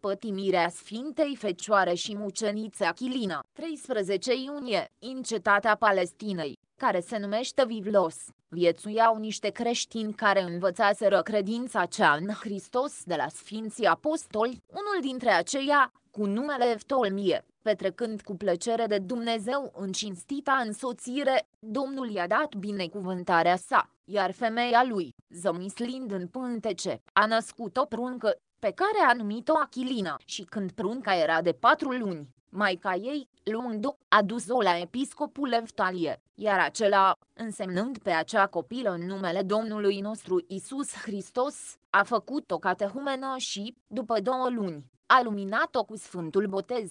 Pătimirea Sfintei Fecioare și Mucenița Chilina, 13 iunie, în cetatea Palestinei, care se numește Vivlos, viețuiau niște creștini care învățaseră credința cea în Hristos de la Sfinții Apostoli, unul dintre aceia, cu numele Eftolmie, petrecând cu plăcere de Dumnezeu în cinstita însoțire, Domnul i-a dat binecuvântarea sa, iar femeia lui, zămislind în pântece, a născut o pruncă, pe care a numit-o Achilina și când prunca era de patru luni, maica ei, luându o a dus-o la episcopul Evtalie, iar acela, însemnând pe acea copilă în numele Domnului nostru Isus Hristos, a făcut-o catehumenă și, după două luni, a luminat-o cu Sfântul Botez.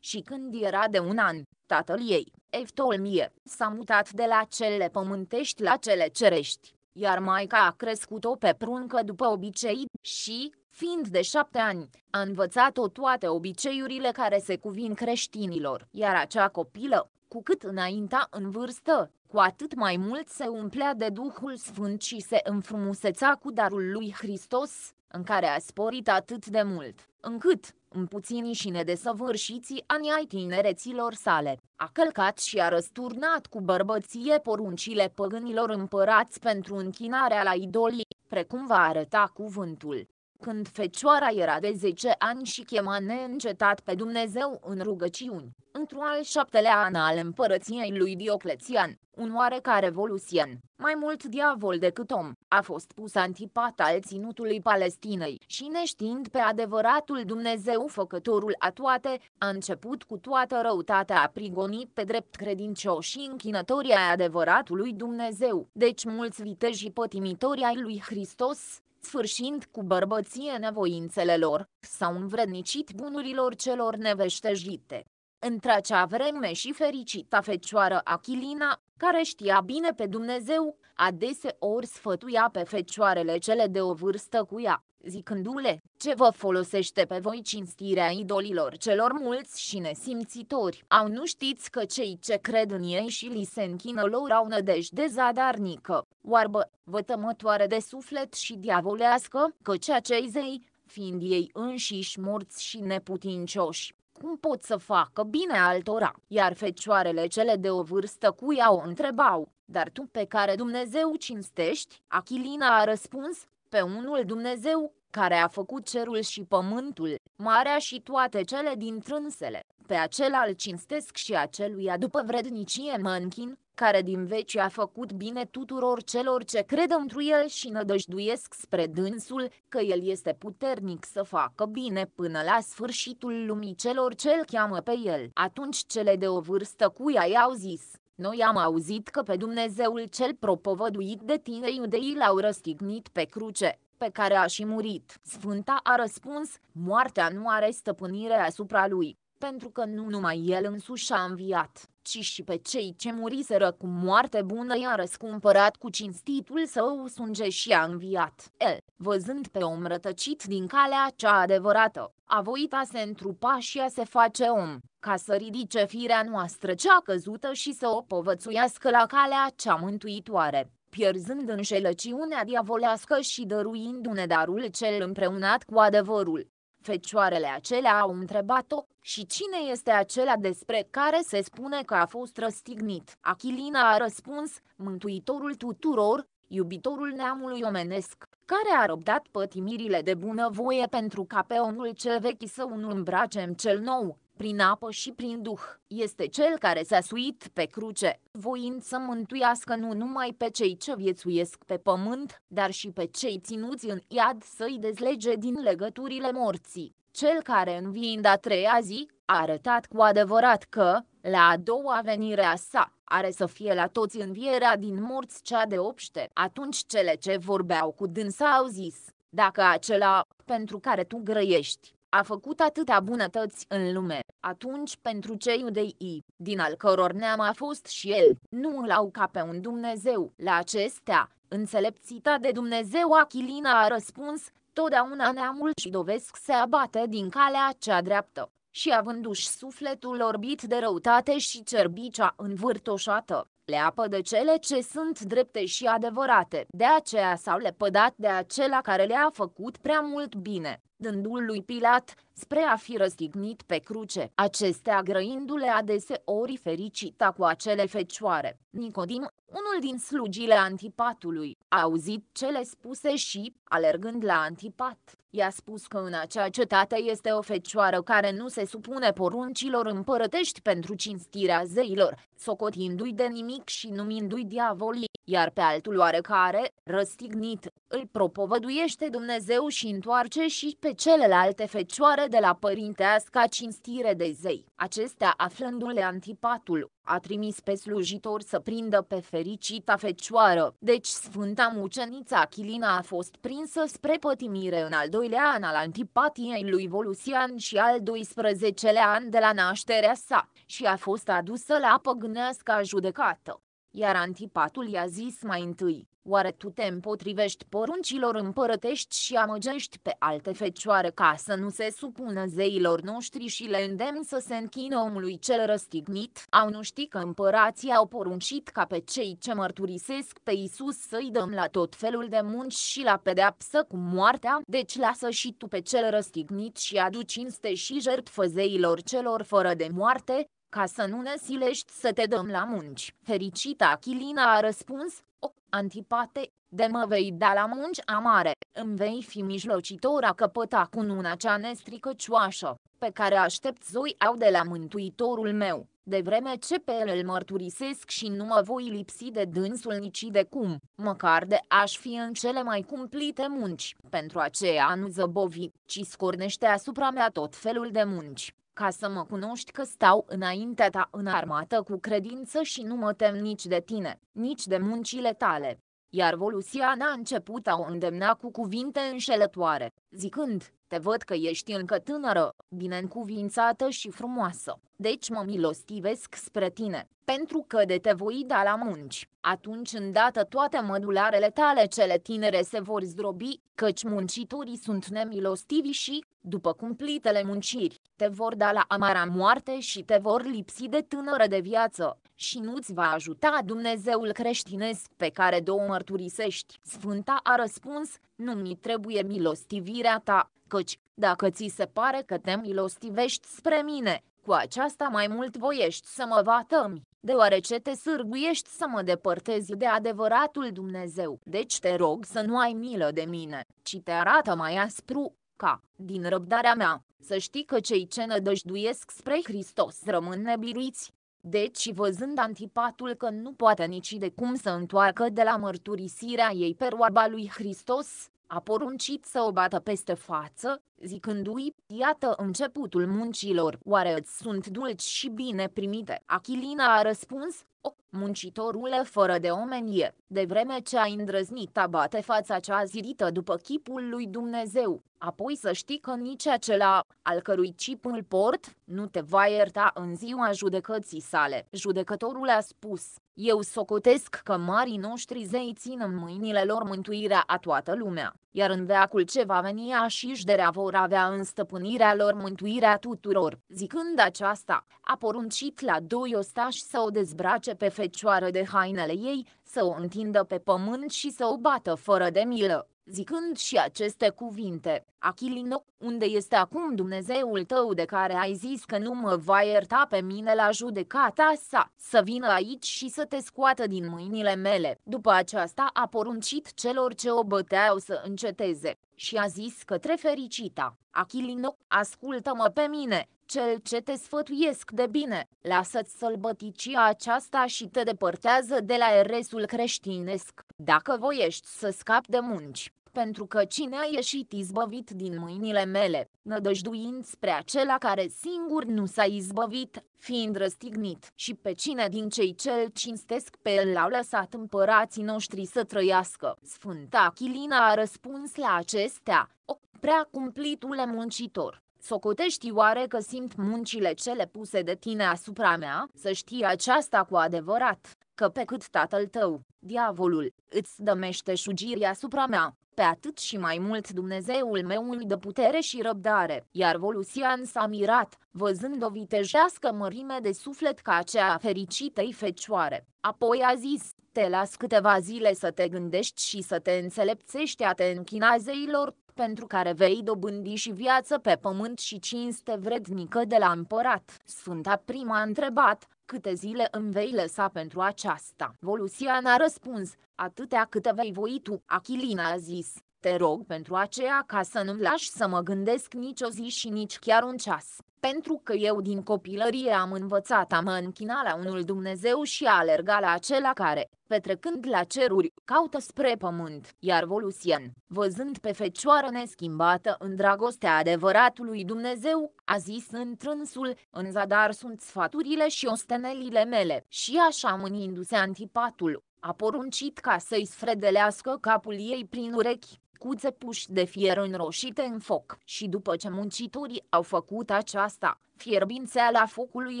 Și când era de un an, tatăl ei, Eftolmie, s-a mutat de la cele pământești la cele cerești, iar maica a crescut-o pe pruncă după obicei și, fiind de șapte ani, a învățat-o toate obiceiurile care se cuvin creștinilor, iar acea copilă, cu cât înainta în vârstă, cu atât mai mult se umplea de Duhul Sfânt și se înfrumuseța cu darul lui Hristos, în care a sporit atât de mult, încât, în puținii și nedesăvârșiții ani ai tinereților sale. A călcat și a răsturnat cu bărbăție poruncile păgânilor împărați pentru închinarea la idolii, precum va arăta cuvântul când fecioara era de 10 ani și chema neîncetat pe Dumnezeu în rugăciuni. Într-un al șaptelea an al împărăției lui Dioclețian, un oarecare evoluțian, mai mult diavol decât om, a fost pus antipat al ținutului Palestinei și neștiind pe adevăratul Dumnezeu făcătorul a toate, a început cu toată răutatea a prigonit pe drept credincioși închinătorii ai adevăratului Dumnezeu, deci mulți viteji pătimitori ai lui Hristos, sfârșind cu bărbăție nevoințele lor, s-au învrednicit bunurilor celor neveștejite. Între acea vreme și fericita fecioară Achilina, care știa bine pe Dumnezeu, adeseori sfătuia pe fecioarele cele de o vârstă cu ea, zicându-le ce vă folosește pe voi cinstirea idolilor celor mulți și nesimțitori. Au nu știți că cei ce cred în ei și li se închină lor au nădejde zadarnică, oarbă, vătămătoare de suflet și diavolească, căci acei zei, fiind ei înșiși morți și neputincioși, cum pot să facă bine altora? Iar fecioarele cele de o vârstă ea o întrebau, dar tu pe care Dumnezeu cinstești? Achilina a răspuns, pe unul Dumnezeu, care a făcut cerul și pământul, marea și toate cele din trânsele, pe acela îl cinstesc și aceluia după vrednicie mă închin, care din veci a făcut bine tuturor celor ce cred întru el și nădăjduiesc spre dânsul, că el este puternic să facă bine până la sfârșitul lumii celor ce îl cheamă pe el. Atunci cele de o vârstă cu i-au zis, noi am auzit că pe Dumnezeul cel propovăduit de tine iudeii l-au răstignit pe cruce, pe care a și murit. Sfânta a răspuns, moartea nu are stăpânire asupra lui pentru că nu numai el însuși a înviat, ci și pe cei ce muriseră cu moarte bună i-a răscumpărat cu cinstitul său sânge și a înviat. El, văzând pe om rătăcit din calea cea adevărată, a voit a se întrupa și a se face om, ca să ridice firea noastră cea căzută și să o povățuiască la calea cea mântuitoare pierzând înșelăciunea diavolească și dăruindu-ne darul cel împreunat cu adevărul, fecioarele acelea au întrebat-o, și cine este acela despre care se spune că a fost răstignit? Achilina a răspuns, mântuitorul tuturor, iubitorul neamului omenesc, care a răbdat pătimirile de bunăvoie pentru ca pe omul cel vechi să nu îmbracem cel nou, prin apă și prin Duh. Este cel care s-a suit pe cruce, voind să mântuiască nu numai pe cei ce viețuiesc pe pământ, dar și pe cei ținuți în iad să-i dezlege din legăturile morții. Cel care înviind a treia zi a arătat cu adevărat că, la a doua venire a sa, are să fie la toți învierea din morți cea de obște. Atunci cele ce vorbeau cu dânsa au zis, dacă acela pentru care tu grăiești, a făcut atâtea bunătăți în lume, atunci pentru cei iudei, din al căror neam a fost și el, nu îl au ca pe un Dumnezeu. La acestea, înțelepțita de Dumnezeu Achilina a răspuns, totdeauna neamul și dovesc se abate din calea cea dreaptă și avându-și sufletul orbit de răutate și cerbicea învârtoșată, le apă de cele ce sunt drepte și adevărate, de aceea s-au lepădat de acela care le-a făcut prea mult bine, dându-l lui Pilat, spre a fi răstignit pe cruce, acestea grăindu-le adeseori fericita cu acele fecioare. Nicodim, unul din slugile antipatului, a auzit cele spuse și, alergând la antipat, i-a spus că în acea cetate este o fecioară care nu se supune poruncilor împărătești pentru cinstirea zeilor, socotindu-i de nimic și numindu-i diavolii, iar pe altul oarecare, răstignit, îl propovăduiește Dumnezeu și întoarce și pe celelalte fecioare de la părinteasca cinstire de zei. Acestea aflându-le antipatul, a trimis pe slujitor să prindă pe fericita fecioară, deci Sfânta Mucenița Chilina a fost prinsă spre pătimire în al doilea an al antipatiei lui Volusian și al 12-lea an de la nașterea sa și a fost adusă la păgân domnească a judecată. Iar antipatul i-a zis mai întâi, oare tu te împotrivești poruncilor împărătești și amăgești pe alte fecioare ca să nu se supună zeilor noștri și le îndemn să se închină omului cel răstignit? Au nu ști că împărații au poruncit ca pe cei ce mărturisesc pe Isus să-i dăm la tot felul de munci și la pedeapsă cu moartea, deci lasă și tu pe cel răstignit și aduci cinste și jertfă zeilor celor fără de moarte, ca să nu ne silești să te dăm la munci. Fericita Chilina a răspuns, o, antipate, de mă vei da la munci amare, îmi vei fi mijlocitor a căpăta cu una cea nestricăcioașă, pe care aștept zoi au de la mântuitorul meu, de vreme ce pe el îl mărturisesc și nu mă voi lipsi de dânsul nici de cum, măcar de aș fi în cele mai cumplite munci, pentru aceea nu zăbovi, ci scornește asupra mea tot felul de munci, ca să mă cunoști că stau înaintea ta în armată cu credință și nu mă tem nici de tine, nici de muncile tale. Iar Volusiana a început a o îndemna cu cuvinte înșelătoare, zicând, te văd că ești încă tânără, binecuvințată și frumoasă, deci mă milostivesc spre tine, pentru că de te voi da la munci. Atunci îndată toate mădularele tale cele tinere se vor zdrobi, căci muncitorii sunt nemilostivi și, după cumplitele munciri, te vor da la amara moarte și te vor lipsi de tânără de viață, și nu-ți va ajuta Dumnezeul creștinesc pe care două mărturisești. Sfânta a răspuns, nu mi trebuie milostivirea ta, căci, dacă ți se pare că te milostivești spre mine, cu aceasta mai mult voiești să mă vatămi, deoarece te sârguiești să mă depărtezi de adevăratul Dumnezeu. Deci te rog să nu ai milă de mine, ci te arată mai aspru, ca, din răbdarea mea, să știi că cei ce nădăjduiesc spre Hristos rămân nebiruiți. Deci văzând antipatul că nu poate nici de cum să întoarcă de la mărturisirea ei pe roaba lui Hristos, a poruncit să o bată peste față, zicându-i, iată începutul muncilor, oare îți sunt dulci și bine primite? Achilina a răspuns, o, muncitorule fără de omenie, de vreme ce ai îndrăznit a bate fața cea zidită după chipul lui Dumnezeu, Apoi să știi că nici acela, al cărui chip îl port, nu te va ierta în ziua judecății sale. Judecătorul a spus, eu socotesc că marii noștri zei țin în mâinile lor mântuirea a toată lumea, iar în veacul ce va veni așișderea vor avea în stăpânirea lor mântuirea tuturor. Zicând aceasta, a poruncit la doi ostași să o dezbrace pe fecioară de hainele ei, să o întindă pe pământ și să o bată fără de milă. Zicând și aceste cuvinte, Achilino, unde este acum Dumnezeul tău de care ai zis că nu mă va ierta pe mine la judecata sa, să vină aici și să te scoată din mâinile mele. După aceasta a poruncit celor ce o băteau să înceteze și a zis către fericita, Achilino, ascultă-mă pe mine, cel ce te sfătuiesc de bine, lasă-ți sălbăticia aceasta și te depărtează de la eresul creștinesc, dacă voiești să scapi de munci, pentru că cine a ieșit izbăvit din mâinile mele, nădăjduind spre acela care singur nu s-a izbăvit, fiind răstignit, și pe cine din cei cel cinstesc pe el l-au lăsat împărații noștri să trăiască. Sfânta Chilina a răspuns la acestea, o prea cumplitule muncitor, Socotești oare că simt muncile cele puse de tine asupra mea? Să știi aceasta cu adevărat, că pe cât tatăl tău, diavolul, îți dămește șugirii asupra mea, pe atât și mai mult Dumnezeul meu îi dă putere și răbdare. Iar Volusian s-a mirat, văzând o vitejească mărime de suflet ca aceea a fericitei fecioare. Apoi a zis, te las câteva zile să te gândești și să te înțelepțești a te închina zeilor pentru care vei dobândi și viață pe pământ și cinste vrednică de la împărat. Sfânta prima a întrebat, câte zile îmi vei lăsa pentru aceasta? Volusian a răspuns, atâtea câte vei voi tu. Achilina a zis, te rog pentru aceea ca să nu-mi lași să mă gândesc nici o zi și nici chiar un ceas, pentru că eu din copilărie am învățat a mă închina la unul Dumnezeu și a alerga la acela care, petrecând la ceruri, caută spre pământ, iar Volusien, văzând pe fecioară neschimbată în dragostea adevăratului Dumnezeu, a zis trânsul, în zadar sunt sfaturile și ostenelile mele, și așa mânindu-se antipatul, a poruncit ca să-i sfredelească capul ei prin urechi, cu puși de fier înroșite în foc. Și după ce muncitorii au făcut aceasta, fierbințeala focului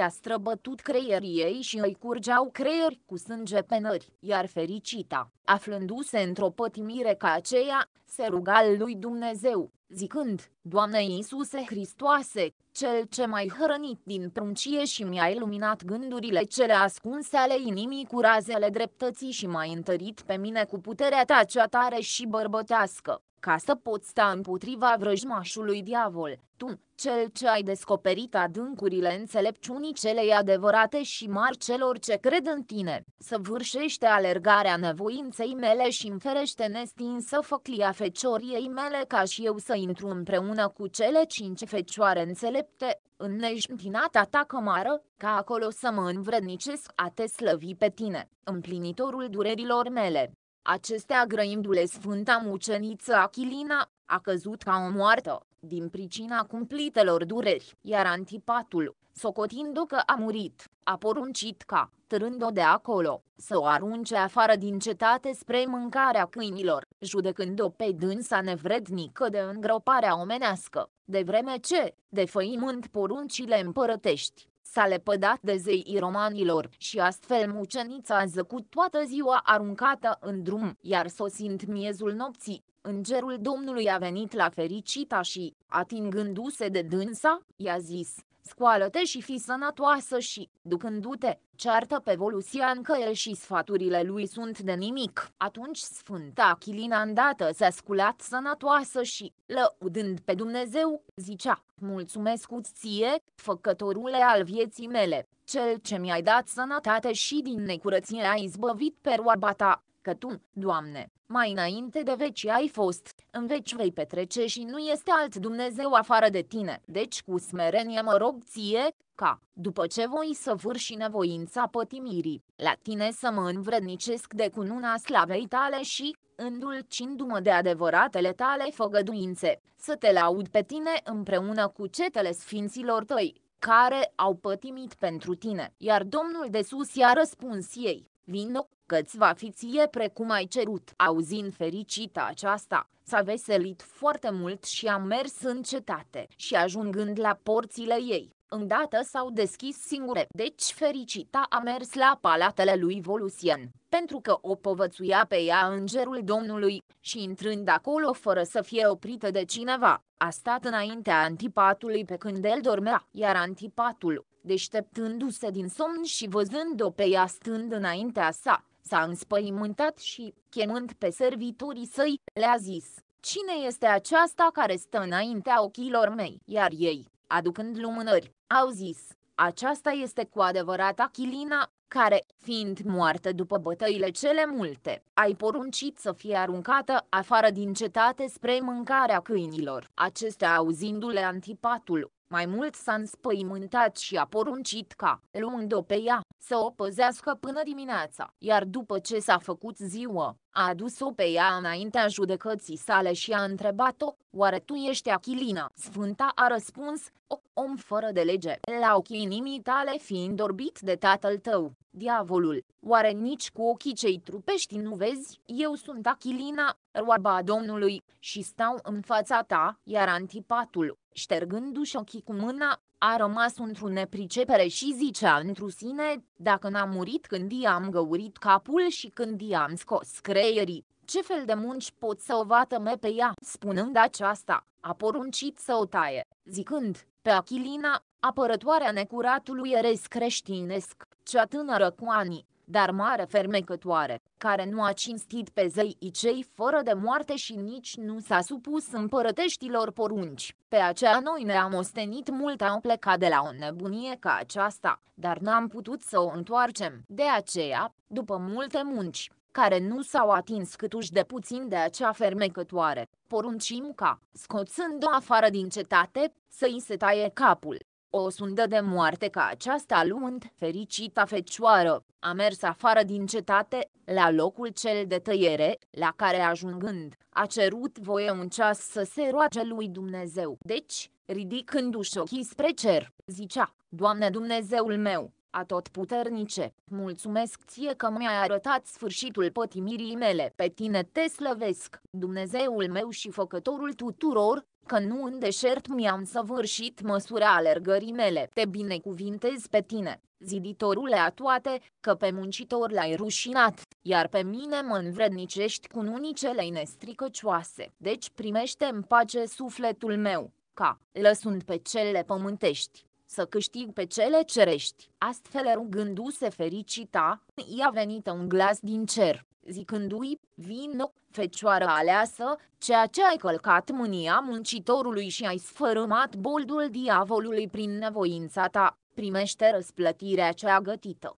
a străbătut creierii ei și îi curgeau creieri cu sânge pe nări, iar fericita, aflându-se într-o pătimire ca aceea, se ruga lui Dumnezeu, zicând, Doamne Iisuse Hristoase, cel ce mai hrănit din pruncie și mi-a iluminat gândurile cele ascunse ale inimii cu razele dreptății și m-a întărit pe mine cu puterea ta cea tare și bărbătească ca să poți sta împotriva vrăjmașului diavol, tu, cel ce ai descoperit adâncurile înțelepciunii celei adevărate și mari celor ce cred în tine, să vârșește alergarea nevoinței mele și îmi ferește nestinsă făclia fecioriei mele ca și eu să intru împreună cu cele cinci fecioare înțelepte, în neștinata ta cămară, ca acolo să mă învrednicesc a te slăvi pe tine, împlinitorul durerilor mele. Acestea grăindu-le Sfânta Muceniță Achilina, a căzut ca o moartă, din pricina cumplitelor dureri, iar antipatul, socotindu că a murit, a poruncit ca, târând-o de acolo, să o arunce afară din cetate spre mâncarea câinilor, judecând-o pe dânsa nevrednică de îngroparea omenească, de vreme ce, defăimând poruncile împărătești, s-a lepădat de zeii romanilor și astfel mucenița a zăcut toată ziua aruncată în drum, iar sosind miezul nopții, îngerul Domnului a venit la fericita și, atingându-se de dânsa, i-a zis, Scoală-te și fii sănătoasă și, ducându-te, ceartă pe Volusian că el și sfaturile lui sunt de nimic. Atunci Sfânta Achilina îndată s-a sculat sănătoasă și, lăudând pe Dumnezeu, zicea, Mulțumesc ție, făcătorule al vieții mele, cel ce mi-ai dat sănătate și din necurăție ai izbăvit pe roaba ta că Tu, Doamne, mai înainte de veci ai fost, în veci vei petrece și nu este alt Dumnezeu afară de Tine. Deci cu smerenie mă rog ție, ca, după ce voi săvârși nevoința pătimirii, la Tine să mă învrednicesc de cununa slavei Tale și, îndulcindu-mă de adevăratele tale făgăduințe, să te laud pe tine împreună cu cetele sfinților tăi, care au pătimit pentru tine. Iar Domnul de sus i-a răspuns ei, Vino, că-ți va fi ție precum ai cerut. Auzind fericită aceasta, s-a veselit foarte mult și a mers în cetate și ajungând la porțile ei, Îndată s-au deschis singure, deci fericita a mers la palatele lui Volusien, pentru că o povățuia pe ea îngerul Domnului, și intrând acolo fără să fie oprită de cineva, a stat înaintea antipatului pe când el dormea, iar antipatul, deșteptându-se din somn și văzând-o pe ea stând înaintea sa, s-a înspăimântat și, chemând pe servitorii săi, le-a zis, Cine este aceasta care stă înaintea ochilor mei? Iar ei, aducând lumânări, au zis, aceasta este cu adevărat Achilina, care, fiind moartă după bătăile cele multe, ai poruncit să fie aruncată afară din cetate spre mâncarea câinilor. Acestea auzindu-le antipatul, mai mult s-a înspăimântat și a poruncit ca, luând-o pe ea, să o păzească până dimineața, iar după ce s-a făcut ziua, a adus-o pe ea înaintea judecății sale și a întrebat-o, oare tu ești Achilina? Sfânta a răspuns, o, om fără de lege, la ochii inimii tale fiind orbit de tatăl tău, diavolul, oare nici cu ochii cei trupești nu vezi? Eu sunt Achilina, roaba Domnului, și stau în fața ta, iar antipatul, ștergându-și ochii cu mâna, a rămas într-o nepricepere și zicea într sine, dacă n-am murit când i-am găurit capul și când i-am scos creierii, ce fel de munci pot să o me pe ea? Spunând aceasta, a poruncit să o taie, zicând, pe Achilina, apărătoarea necuratului eres creștinesc, cea tânără cu anii dar mare fermecătoare, care nu a cinstit pe zeii cei fără de moarte și nici nu s-a supus împărăteștilor porunci. Pe aceea noi ne-am ostenit mult, am plecat de la o nebunie ca aceasta, dar n-am putut să o întoarcem. De aceea, după multe munci, care nu s-au atins câtuși de puțin de acea fermecătoare. Poruncim ca, scoțând-o afară din cetate, să i se taie capul, o sundă de moarte ca aceasta luând fericita fecioară, a mers afară din cetate, la locul cel de tăiere, la care ajungând, a cerut voie un ceas să se roage lui Dumnezeu. Deci, ridicându-și ochii spre cer, zicea, Doamne Dumnezeul meu, atotputernice, mulțumesc ție că mi-ai arătat sfârșitul pătimirii mele. Pe tine te slăvesc, Dumnezeul meu și făcătorul tuturor că nu în deșert mi-am săvârșit măsura alergării mele. Te binecuvintez pe tine, ziditorule a toate, că pe muncitor l-ai rușinat, iar pe mine mă învrednicești cu unicelei nestricăcioase. Deci primește în pace sufletul meu, ca, lăsând pe cele pământești să câștig pe cele cerești. Astfel rugându-se fericita, i-a venit un glas din cer zicându-i, vino, fecioară aleasă, ceea ce ai călcat mânia muncitorului și ai sfărâmat boldul diavolului prin nevoința ta, primește răsplătirea cea gătită.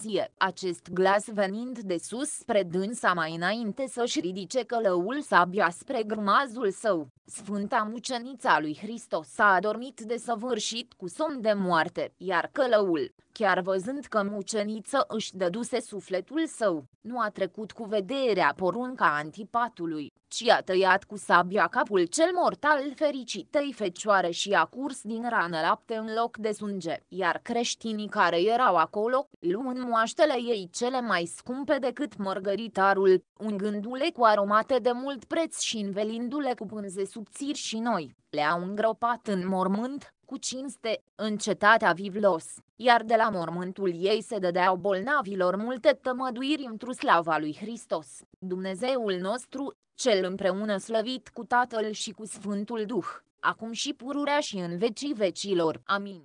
Ție, acest glas venind de sus spre dânsa mai înainte să-și ridice călăul sabia spre grmazul său, Sfânta Mucenița lui Hristos a adormit de săvârșit cu somn de moarte, iar călăul, chiar văzând că muceniță își dăduse sufletul său, nu a trecut cu vederea porunca antipatului, ci a tăiat cu sabia capul cel mortal fericitei fecioare și a curs din rană lapte în loc de sânge, iar creștinii care erau acolo, luând moaștele ei cele mai scumpe decât mărgăritarul, ungându-le cu aromate de mult preț și învelindu-le cu pânze subțiri și noi, le-au îngropat în mormânt, cu cinste, în cetatea Vivlos, iar de la mormântul ei se dădeau bolnavilor multe tămăduiri întru slava lui Hristos, Dumnezeul nostru, cel împreună slăvit cu Tatăl și cu Sfântul Duh, acum și pururea și în vecii vecilor. Amin.